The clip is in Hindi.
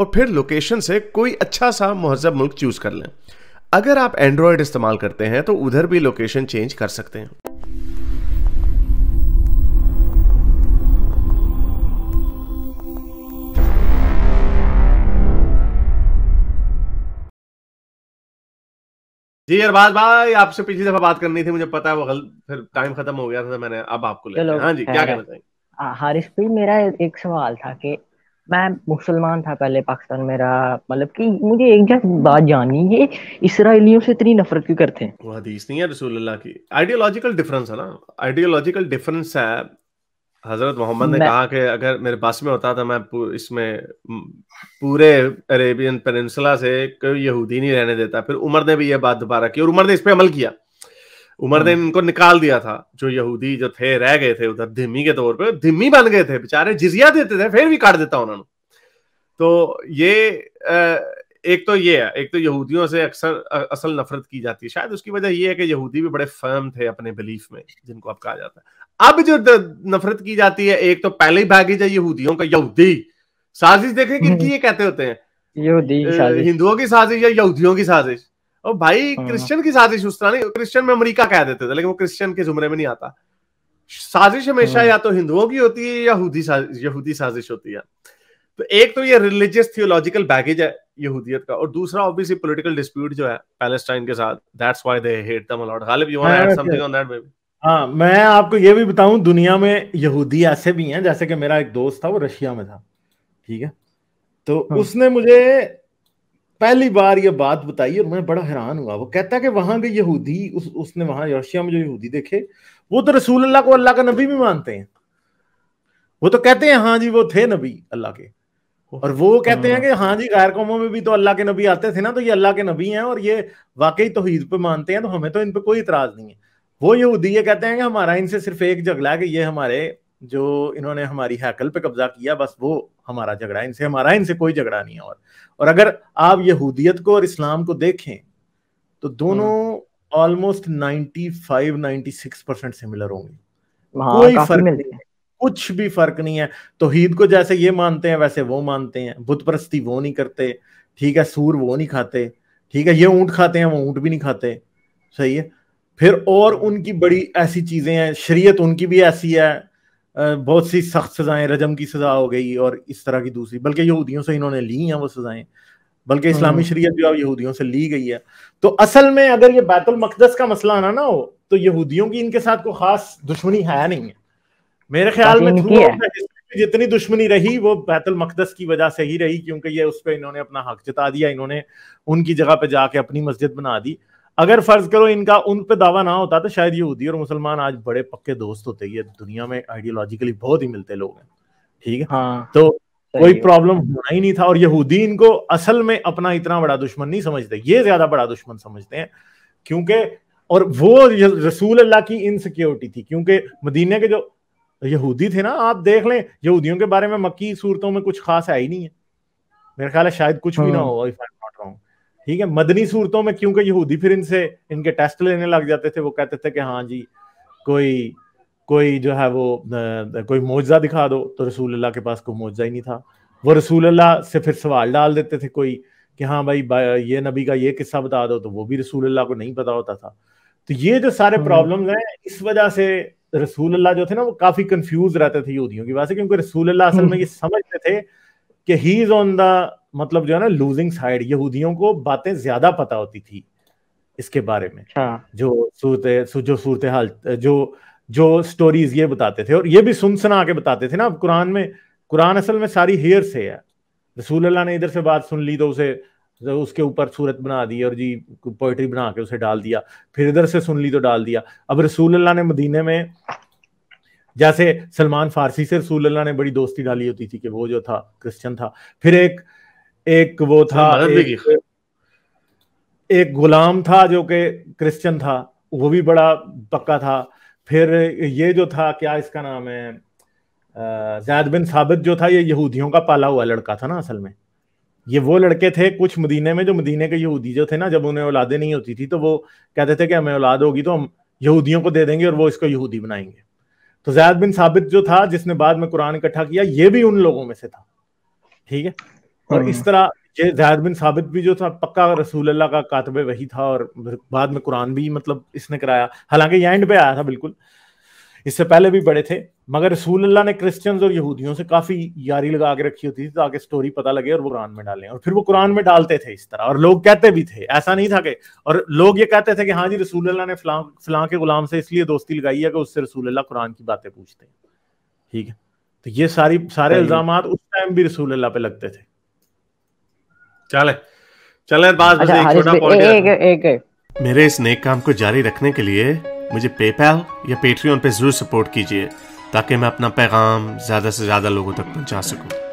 और फिर लोकेशन से कोई अच्छा सा महजब मुल्क चूज़ कर लें अगर आप एंड्रॉयड इस्तेमाल करते हैं तो उधर भी लोकेशन चेंज कर सकते हैं जी अरबाज भाई आपसे पिछली दफा बात करनी थी मुझे पता है वो गलत फिर टाइम खत्म हो गया था तो मैंने अब आपको ले हाँ जी क्या कहना चाहेंगे हारिस भाई मेरा एक सवाल था कि मैं मुसलमान था पहले पाकिस्तान मेरा मतलब कि मुझे एक जस्ट बात जाननी है इसराइलियों से इतनी नफरत क्यों करते हैं वो हदीस नहीं है रसूल अल्लाह की आइडियोलॉजिकल डिफरेंस है ना आइडियोलॉजिकल डिफरेंस है हजरत मोहम्मद ने कहा कि अगर मेरे पास में होता तो मैं इसमें पूरे अरेबियन पेनिनसुला से कोई यहूदी नहीं रहने देता फिर उमर ने भी यह बात दोबारा की और उमर ने इस पर अमल किया उमर ने हाँ। इनको निकाल दिया था जो यहूदी जो थे रह गए थे उधर धिम्मी के तौर पे धिम्मी बन गए थे बेचारे जिजिया देते थे फिर भी काट देता उन्होंने तो ये एक तो ये है एक तो यहूदियों से अक्सर असल नफरत की जाती है शायद उसकी वजह ये है कि यहूदी भी बड़े फर्म थे अपने बिलीफ में जिनको अब कहा जाता है अब जो नफरत की जाती है एक तो पहले ही भागी जाए यहूदियों का यहूदी साजिश देखें कि हम्म। ये कहते होते हैं हिंदुओं की साजिश या यहूदियों की साजिश और भाई क्रिश्चियन हाँ। की साजिश उस तरह नहीं क्रिश्चियन में अमरीका कह देते थे लेकिन वो क्रिश्चियन के जुमरे में नहीं आता साजिश हमेशा हाँ। या तो हिंदुओं की होती है या हुदी साजिश यहूदी साजिश होती है तो एक तो ये रिलीजियस थियोलॉजिकल बैगेज है यहूदियत का और दूसरा ऑब्वियसली पॉलिटिकल डिस्प्यूट जो है पैलेस्टाइन के साथ that's why they hate them a lot Ghalib you want to add something on that baby हाँ मैं आपको ये भी बताऊं दुनिया में यहूदी ऐसे भी हैं जैसे कि मेरा एक दोस्त था वो रशिया में था ठीक है तो हाँ। उसने मुझे पहली बार ये बात बताई और मैं बड़ा हैरान हुआ वो कहता है कि वहां के यहूदी उस उसने वहां यशिया में जो यहूदी देखे वो तो रसूल अल्लाह को अल्लाह का नबी भी मानते हैं वो तो कहते हैं हाँ जी वो थे नबी अल्लाह के और वो कहते हैं हाँ। कि हाँ जी गैर कौमों में भी तो अल्लाह के नबी आते थे ना तो ये अल्लाह के नबी हैं और ये वाकई तो पे मानते हैं तो हमें तो इन पर कोई इतराज नहीं है वो यहूदी ये कहते हैं कि हमारा इनसे सिर्फ एक झगड़ा है कि ये हमारे जो इन्होंने हमारी हैकल पे कब्जा किया बस वो हमारा झगड़ा इनसे हमारा इनसे कोई झगड़ा नहीं है और और अगर आप यहूदियत को और इस्लाम को देखें तो दोनों almost five ninety six percent similar होंगे हाँ, कोई फर्क कुछ भी फर्क नहीं है तो हीद को जैसे ये मानते हैं वैसे वो मानते हैं बुत परस्ती वो नहीं करते ठीक है सूर वो नहीं खाते ठीक है ये ऊँट खाते हैं वो ऊँट भी नहीं खाते सही है फिर और उनकी बड़ी ऐसी चीजें हैं शरीयत उनकी भी ऐसी है बहुत सी सख्त सजाएं रजम की सजा हो गई और इस तरह की दूसरी बल्कि यहूदियों से इन्होंने ली हैं वो सजाएं बल्कि हम्म। इस्लामी शरीयत जो है यहूदियों से ली गई है तो असल में अगर ये बैतुल मकदस का मसला ना ना हो तो यहूदियों की इनके साथ कोई खास दुश्मनी है नहीं है मेरे ख्याल में जितनी दुश्मनी रही वो बैतुल मकदस की वजह से ही रही क्योंकि ये उस पर इन्होंने अपना हक जता दिया इन्होंने उनकी जगह पे जाके अपनी मस्जिद बना दी अगर फर्ज करो इनका उन पे दावा ना होता तो शायद यहूदी और मुसलमान आज बड़े पक्के दोस्त होते ये दुनिया में आइडियोलॉजिकली बहुत ही मिलते लोग हैं ठीक है हाँ, तो कोई प्रॉब्लम होना ही नहीं था और यहूदी इनको असल में अपना इतना बड़ा दुश्मन नहीं समझते ये ज्यादा बड़ा दुश्मन समझते हैं क्योंकि और वो रसूल अल्लाह की इनसिक्योरिटी थी क्योंकि मदीने के जो यहूदी थे ना आप देख लें यहूदियों के बारे में मक्की सूरतों में कुछ खास है ही नहीं है मेरे ख्याल है शायद कुछ भी ना हाँ। हो ठीक है मदनी सूरतों में क्योंकि यहूदी फिर इनसे इनके टेस्ट लेने लग जाते थे वो कहते थे कि हाँ जी कोई कोई जो है वो कोई मुआवजा दिखा दो तो रसूल अल्लाह के पास कोई मुआवजा ही नहीं था वो रसूल अल्लाह से फिर सवाल डाल देते थे कोई कि हाँ भाई ये नबी का ये किस्सा बता दो तो वो भी रसूल अल्लाह को नहीं पता होता था तो ये जो सारे हम्म। प्रॉब्लम हैं इस वजह से रसूल अल्लाह जो थे ना वो काफी कंफ्यूज रहते थे यहूदियों की वजह से क्योंकि रसूल अल्लाह असल में हम्म। ये समझते थे कि ही इज ऑन द मतलब जो है ना लूजिंग साइड यहूदियों को बातें ज्यादा पता होती थी इसके बारे में अच्छा। जो सूरत जो सूरत हाल जो जो स्टोरीज ये बताते थे और ये भी सुन सुना के बताते थे ना अब कुरान में कुरान असल में सारी हेयर से है रसूल अल्लाह ने इधर से बात सुन ली तो उसे तो उसके ऊपर सूरत बना दी और जी पोइट्री बना के उसे डाल दिया फिर इधर से सुन ली तो डाल दिया अब रसूल अल्लाह ने मदीने में जैसे सलमान फारसी से रसूल अल्लाह ने बड़ी दोस्ती डाली होती थी कि वो जो था क्रिश्चियन था फिर एक एक वो था एक, एक गुलाम था जो कि क्रिश्चियन था वो भी बड़ा पक्का था फिर ये जो था क्या इसका नाम है जैद बिन साबित जो था ये यहूदियों का पाला हुआ लड़का था ना असल में ये वो लड़के थे कुछ मदीने में जो मदीने के यहूदी जो थे ना जब उन्हें औलादे नहीं होती थी तो वो कहते थे कि हमें औलाद होगी तो हम यहूदियों को दे देंगे और वो इसको यहूदी बनाएंगे तो जैद बिन साबित जो था जिसने बाद में कुरान इकट्ठा किया ये भी उन लोगों में से था ठीक है और इस हाँ। तरह ये जैद बिन साबित भी जो था पक्का रसूल अल्लाह का कातब वही था और बाद में कुरान भी मतलब इसने कराया हालांकि ये एंड पे आया था बिल्कुल इससे पहले भी बड़े थे मगर रसूल अल्लाह ने क्रिश्चियन और यहूदियों से काफी यारी लगा के रखी होती थी ताकि स्टोरी पता लगे और वो कुरान में डालें और फिर वो कुरान में डालते थे इस तरह और लोग कहते भी थे ऐसा नहीं था कि और लोग ये कहते थे कि हाँ जी रसूल अल्लाह ने फलां फलां के गुलाम से इसलिए दोस्ती लगाई है कि उससे रसूल अल्लाह कुरान की बातें पूछते हैं ठीक है तो ये सारी सारे इल्जाम उस टाइम भी रसूल अल्लाह पे लगते थे चले चले बात अच्छा, एक छोटा पॉइंट एक, एक, एक, मेरे इस नेक काम को जारी रखने के लिए मुझे पेपैल या पेट्रियन पे जरूर सपोर्ट कीजिए ताकि मैं अपना पैगाम ज्यादा से ज्यादा लोगों तक पहुंचा सकूं